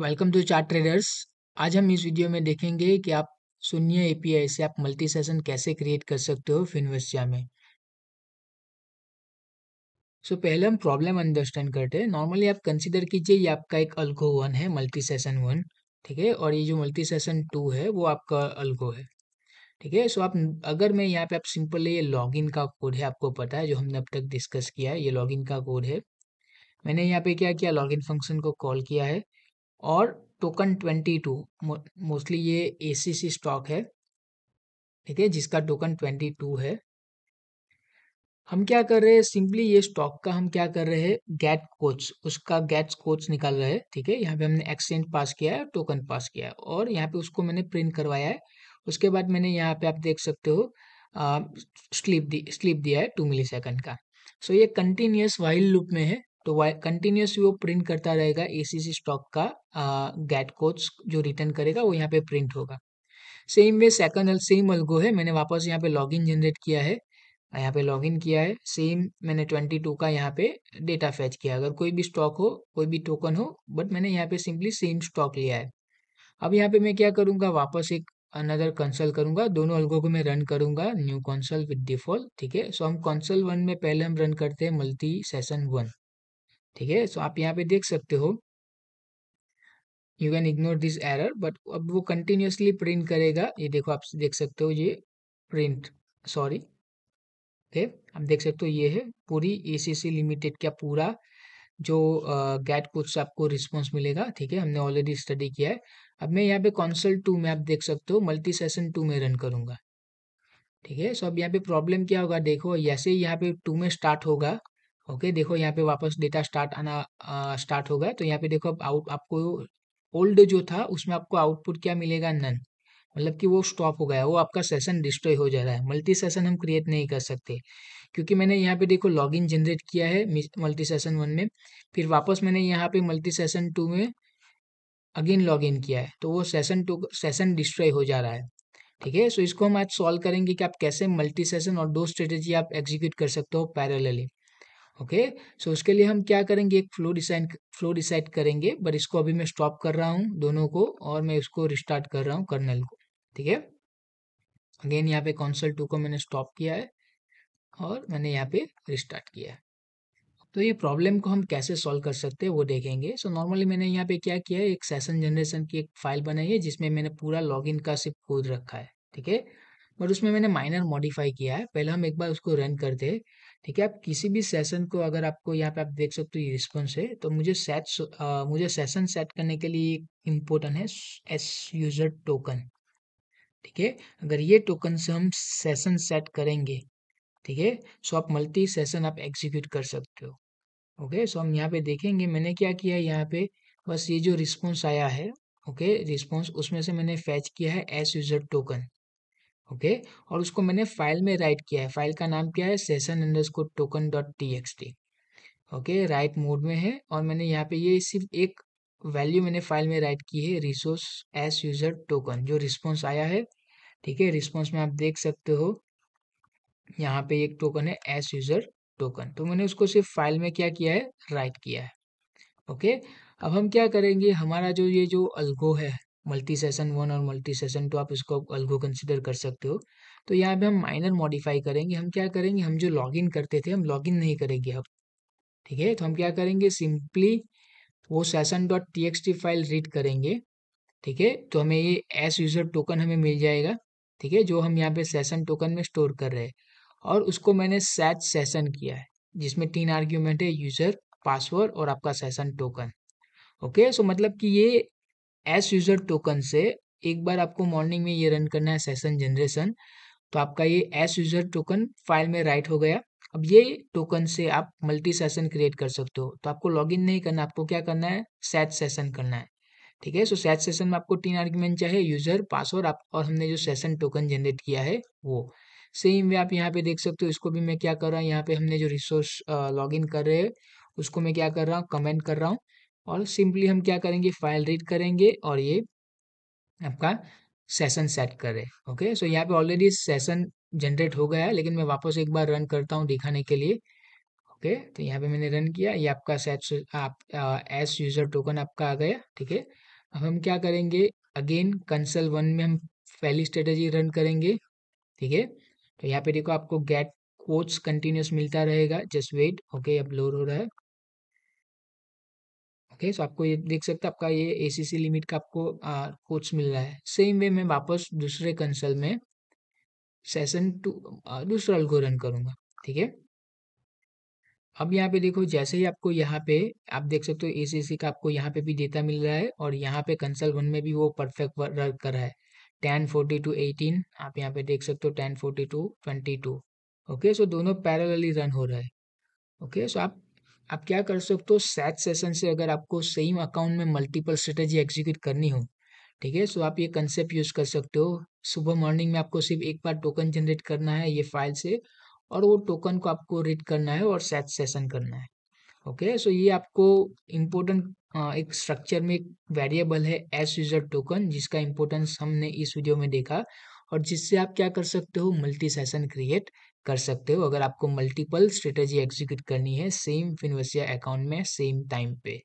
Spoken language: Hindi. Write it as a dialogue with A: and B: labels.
A: वेलकम टू चार्ट ट्रेडर्स आज हम इस वीडियो में देखेंगे कि आप शून्य एपीआई से आप मल्टी सेशन कैसे क्रिएट कर सकते हो फिनवेस्टिया में सो so, पहले हम प्रॉब्लम अंडरस्टैंड करते हैं नॉर्मली आप कंसिडर कीजिए ये आपका एक अल्गो वन है मल्टी सेशन वन ठीक है और ये जो मल्टी सेशन टू है वो आपका अल्गो है ठीक है सो आप अगर मैं यहाँ पे आप सिंपल ये लॉगिन का कोड है आपको पता है जो हमने अब तक डिस्कस किया है ये लॉगिन का कोड है मैंने यहाँ पे क्या किया लॉगिन फंक्शन को कॉल किया है और टोकन ट्वेंटी टू मोस्टली ये ए स्टॉक है ठीक है जिसका टोकन ट्वेंटी टू है हम क्या कर रहे हैं सिंपली ये स्टॉक का हम क्या कर रहे हैं गैट कोच उसका गैट कोच निकाल रहे हैं ठीक है यहाँ पे हमने एक्सचेंज पास किया है टोकन पास किया है और यहाँ पे उसको मैंने प्रिंट करवाया है उसके बाद मैंने यहाँ पे आप देख सकते हो स्लिप दी स्लिप दिया है टू मिली सेकेंड का सो so, ये कंटिन्यूस वाइल लुप में है तो वाई कंटिन्यूसली वो प्रिंट करता रहेगा एसीसी स्टॉक का गैट कोड्स जो रिटर्न करेगा वो यहाँ पे प्रिंट होगा same way second same algo है मैंने वापस यहाँ पे लॉगिन जनरेट किया है यहाँ पे लॉगिन किया है सेम मैंने ट्वेंटी टू का यहाँ पे डेटा फैच किया अगर कोई भी स्टॉक हो कोई भी टोकन हो बट मैंने यहाँ पे सिंपली सेम स्टॉक लिया है अब यहाँ पे मैं क्या करूँगा वापस एक अनदर कंसल्ट करूँगा दोनों अलगो को मैं रन करूँगा न्यू कंसल्ट विद डिफॉल्ट ठीक है सो हम कंसल्ट वन में पहले हम रन करते हैं मल्टी सेशन वन ठीक है सो आप यहाँ पे देख सकते हो you can ignore this error but अब वो कंटिन्यूसली प्रिंट करेगा ये देखो आप देख सकते हो ये प्रिंट सॉरी ओके आप देख सकते हो ये है पूरी सी लिमिटेड का पूरा जो गैट uh, कुछ आपको रिस्पॉन्स मिलेगा ठीक है हमने ऑलरेडी स्टडी किया है अब मैं यहाँ पे कॉन्सल टू में आप देख सकते हो मल्टी सेशन टू में रन करूंगा ठीक है सो अब यहाँ पे प्रॉब्लम क्या होगा देखो जैसे यहाँ पे टू में स्टार्ट होगा ओके देखो यहाँ पे वापस डेटा स्टार्ट आना आ, स्टार्ट हो गया तो यहाँ पे देखो अब आउट आपको ओल्ड जो था उसमें आपको आउटपुट क्या मिलेगा नन मतलब कि वो स्टॉप हो गया वो आपका सेशन डिस्ट्रॉय हो जा रहा है मल्टी सेशन हम क्रिएट नहीं कर सकते क्योंकि मैंने यहाँ पे देखो लॉगिन जनरेट किया है मल्टी सेशन वन में फिर वापस मैंने यहाँ पे मल्टी सेशन टू में अगेन लॉगिन किया है तो वो सेशन टू सेशन डिस्ट्रॉय हो जा रहा है ठीक है सो इसको हम आज सॉल्व करेंगे कि आप कैसे मल्टी सेशन और दो स्ट्रेटेजी आप एग्जीक्यूट कर सकते हो पैरेलली ओके सो उसके लिए हम क्या करेंगे एक फ्लो डिसाइन फ्लो डिसाइड करेंगे बट इसको अभी मैं स्टॉप कर रहा हूँ दोनों को और मैं इसको रिस्टार्ट कर रहा हूँ कर्नल को ठीक है अगेन यहाँ पे कॉन्सल टू को मैंने स्टॉप किया है और मैंने यहाँ पे रिस्टार्ट किया है तो ये प्रॉब्लम को हम कैसे सॉल्व कर सकते हैं वो देखेंगे सो so, नॉर्मली मैंने यहाँ पे क्या किया है एक सेशन जनरेशन की एक फाइल बनाई है जिसमें मैंने पूरा लॉगिन का सिर्फ कोड रखा है ठीक है बट उसमें मैंने माइनर मॉडिफाई किया है पहले हम एक बार उसको रन करते हैं ठीक है आप किसी भी सेशन को अगर आपको यहाँ पे आप देख सकते हो ये रिस्पॉन्स है तो मुझे सेट मुझे सेशन सेट करने के लिए इम्पोर्टेंट है एस यूजर टोकन ठीक है अगर ये टोकन से हम सेशन सेट करेंगे ठीक है सो आप मल्टी सेशन आप एग्जीक्यूट कर सकते हो ओके सो हम यहाँ पे देखेंगे मैंने क्या किया है यहाँ पे बस ये जो रिस्पॉन्स आया है ओके रिस्पॉन्स उसमें से मैंने फैच किया है एस यूजर टोकन ओके और उसको मैंने फाइल में राइट किया है फाइल का नाम क्या है session underscore token dot T X T okay write mode में है और मैंने यहाँ पे ये सिर्फ एक वैल्यू मैंने फाइल में राइट की है रिसोर्स एस यूजर टोकन जो रिस्पॉन्स आया है ठीक है रिस्पॉन्स में आप देख सकते हो यहाँ पे एक टोकन है एस यूजर टोकन तो मैंने उसको सिर्फ फाइल में क्या किया है राइट किया है ओके अब हम क्या करेंगे हमारा जो ये जो अल्गो है मल्टी सेशन वन और मल्टी सेशन टू आप इसको अलगो कंसिडर कर सकते हो तो यहाँ पे हम माइनर मॉडिफाई करेंगे हम क्या करेंगे हम जो लॉगिन करते थे हम लॉगिन नहीं करेंगे अब ठीक है तो हम क्या करेंगे सिंपली वो session dot T X T file read करेंगे ठीक है तो हमें ये एस यूजर टोकन हमें मिल जाएगा ठीक है जो हम यहाँ पे सेशन टोकन में स्टोर कर रहे हैं और उसको मैंने सेट सेशन किया है जिसमें तीन आर्ग्यूमेंट है यूजर पासवर्ड और आपका सेशन टोकन ओके सो मतलब कि ये एस यूजर टोकन से एक बार आपको मॉर्निंग में ये रन करना है सेशन जनरेशन तो आपका ये एस यूजर टोकन फाइल में राइट हो गया अब ये टोकन से आप मल्टी सेशन क्रिएट कर सकते हो तो आपको लॉगिन नहीं करना आपको क्या करना है सेट सेशन करना है ठीक है सो सेट सेशन में आपको तीन आर्ग्यूमेंट चाहिए यूजर पासवर्ड आप और हमने जो सेशन टोकन जनरेट किया है वो सेम वे आप यहाँ पे देख सकते हो इसको भी मैं क्या कर रहा हूँ यहाँ पे हमने जो रिसोर्स लॉग इन कर रहे हैं उसको मैं क्या कर रहा हूँ कमेंट कर रहा हूँ और सिंपली हम क्या करेंगे फाइल रीड करेंगे और ये आपका सेशन सेट करे ओके सो यहाँ पे ऑलरेडी सेशन जनरेट हो गया है लेकिन मैं वापस एक बार रन करता हूँ दिखाने के लिए ओके okay, तो यहाँ पे मैंने रन किया ये आपका सेट आप एस यूजर टोकन आपका आ गया ठीक है अब हम क्या करेंगे अगेन कंसल वन में हम पहली स्ट्रेटेजी रन करेंगे ठीक है तो यहाँ पे देखो आपको गेट कोच कंटिन्यूस मिलता रहेगा जस्ट वेट ओके अब लोड हो रहा है आपके सो आपको ये देख सकते हैं आपका ये ए लिमिट का आपको कोच मिल रहा है सेम वे मैं वापस दूसरे कंसल में सेशन टू दूसरा अल्गो रन करूँगा ठीक है अब यहाँ पे देखो जैसे ही आपको यहाँ पे आप देख सकते हो ए का आपको यहाँ पे भी डेटा मिल रहा है और यहाँ पे कंसल वन में भी वो परफेक्ट वर्क कर रहा है टेन फोर्टी टू एटीन आप यहाँ पे देख सकते हो ten forty two twenty two okay so दोनों पैरेलली रन हो रहा है ओके सो आप आप क्या कर सकते हो सैच सेशन से अगर आपको सेम अकाउंट में मल्टीपल स्ट्रेटेजी एग्जीक्यूट करनी हो ठीक है सो आप ये कंसेप्ट यूज़ कर सकते हो सुबह मॉर्निंग में आपको सिर्फ एक बार टोकन जनरेट करना है ये फाइल से और वो टोकन को आपको रीड करना है और सैच सेशन करना है ओके okay, सो so ये आपको इम्पोर्टेंट एक स्ट्रक्चर में एक वेरिएबल है एस यूजर टोकन जिसका इम्पोर्टेंस हमने इस वीडियो में देखा और जिससे आप क्या कर सकते हो मल्टी सेशन क्रिएट कर सकते हो अगर आपको मल्टीपल स्ट्रेटेजी एग्जीक्यूट करनी है सेम फिनोसिया अकाउंट में सेम टाइम पे